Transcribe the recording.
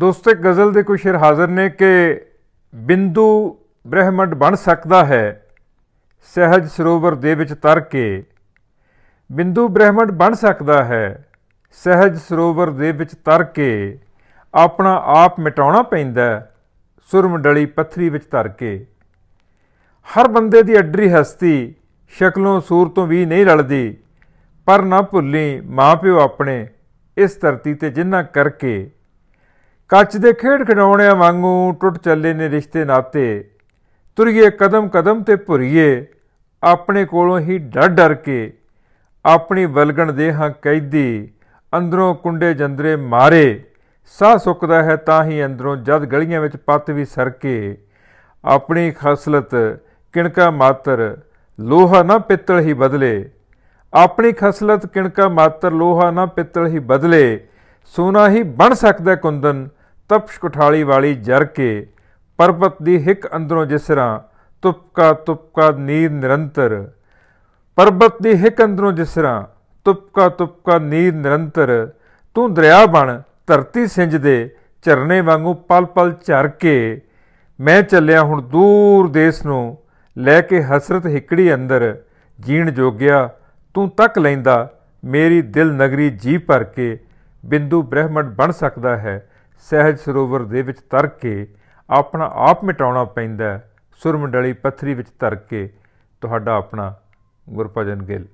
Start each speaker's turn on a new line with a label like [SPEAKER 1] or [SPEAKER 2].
[SPEAKER 1] ਦੋਸਤੇ ਗਜ਼ਲ ਦੇ ਕੋਈ ਸ਼ੇਰ ਹਾਜ਼ਰ ਨੇ ਕਿ ਬਿੰਦੂ ਬ੍ਰਹਿਮੰਡ ਬਣ ਸਕਦਾ ਹੈ ਸਹਿਜ ਸਰੋਵਰ ਦੇ ਵਿੱਚ ਤਰ ਕੇ ਬਿੰਦੂ ਬ੍ਰਹਿਮੰਡ ਬਣ ਸਕਦਾ ਹੈ ਸਹਿਜ ਸਰੋਵਰ ਦੇ ਵਿੱਚ ਤਰ ਕੇ ਆਪਣਾ ਆਪ ਮਿਟਾਉਣਾ ਪੈਂਦਾ ਸੁਰਮੰਡਲੀ ਪੱਥਰੀ ਵਿੱਚ ਤਰ ਕੇ ਹਰ ਬੰਦੇ ਦੀ ਅਡਰੀ ਹਸਤੀ ਸ਼ਕਲੋਂ ਸੂਰਤੋਂ ਵੀ ਨਹੀਂ ਰਲਦੀ ਪਰ ਨਾ ਭੁੱਲੀ ਮਾਪਿਓ ਆਪਣੇ ਇਸ ਧਰਤੀ ਤੇ ਜਿੰਨਾ ਕਰਕੇ ਕੱਚ ਦੇ ਖੇਡ ਖਿਡੌਣਿਆਂ ਵਾਂਗੂ ਟੁੱਟ ਚੱਲੇ ਨੇ ਰਿਸ਼ਤੇ ਨਾਤੇ ਤੁਰੀਏ ਕਦਮ ਕਦਮ ਤੇ ਭੁਰੀਏ ਆਪਣੇ ਕੋਲੋਂ ਹੀ ਡਰ ਡਰ ਕੇ ਆਪਣੀ ਵਲਗਣ ਦੇ ਹਾਂ ਕੈਦੀ ਅੰਦਰੋਂ ਕੁੰਡੇ ਜੰਦਰੇ ਮਾਰੇ ਸਾਹ ਸੁੱਕਦਾ ਹੈ ਤਾਂ ਹੀ ਅੰਦਰੋਂ ਜਦ ਗਲੀਆਂ ਵਿੱਚ ਪੱਤ ਵੀ ਸਰਕੇ ਆਪਣੀ ਖਸਲਤ ਕਿਣਕਾ ਮਾਤਰ ਲੋਹਾ ਨਾ ਪਿੱਤਲ ਹੀ ਬਦਲੇ ਆਪਣੀ ਖਸਲਤ ਕਿਣਕਾ ਮਾਤਰ ਲੋਹਾ ਨਾ ਪਿੱਤਲ ਹੀ ਬਦਲੇ ਸੋਨਾ ਹੀ ਬਣ ਸਕਦਾ ਕੁੰਦਨ ਤਪਸ਼ ਕੁਠਾਲੀ ਵਾਲੀ ਜਰ ਕੇ ਪਰਬਤ ਦੀ ਹਿੱਕ ਅੰਦਰੋਂ ਜਿਸ ਤਰ੍ਹਾਂ ਤੁਪਕਾ ਤੁਪਕਾ ਨੀਰ ਨਿਰੰਤਰ ਪਰਬਤ ਦੀ ਹਿੱਕ ਅੰਦਰੋਂ ਜਿਸ ਤਰ੍ਹਾਂ ਤੁਪਕਾ ਤੁਪਕਾ ਨੀਰ ਨਿਰੰਤਰ ਤੂੰ ਦਰਿਆ ਬਣ ਧਰਤੀ ਸਿੰਜ ਦੇ ਝਰਨੇ ਵਾਂਗੂ ਪਲ ਪਲ ਝਰ ਕੇ ਮੈਂ ਚੱਲਿਆ ਹੁਣ ਦੂਰ ਦੇਸ ਨੂੰ ਲੈ ਕੇ ਹਸਰਤ ਹਿੱਕੜੀ ਅੰਦਰ ਜੀਣ ਜੋਗਿਆ ਤੂੰ ਤੱਕ ਲੈਂਦਾ ਮੇਰੀ ਦਿਲ ਨਗਰੀ ਜੀ ਭਰ ਕੇ ਬਿੰਦੂ ਬ੍ਰਹਿਮੰਡ ਬਣ ਸਕਦਾ ਹੈ ਸਹਿਜ ਸਰੋਵਰ ਦੇ ਵਿੱਚ ਤਰ ਕੇ ਆਪਣਾ ਆਪ ਮਿਟਾਉਣਾ ਪੈਂਦਾ ਸੁਰਮੰਡਲੀ ਪੱਥਰੀ ਵਿੱਚ ਤਰ ਕੇ ਤੁਹਾਡਾ ਆਪਣਾ ਗੁਰਪਜਨ ਗਿੱਲ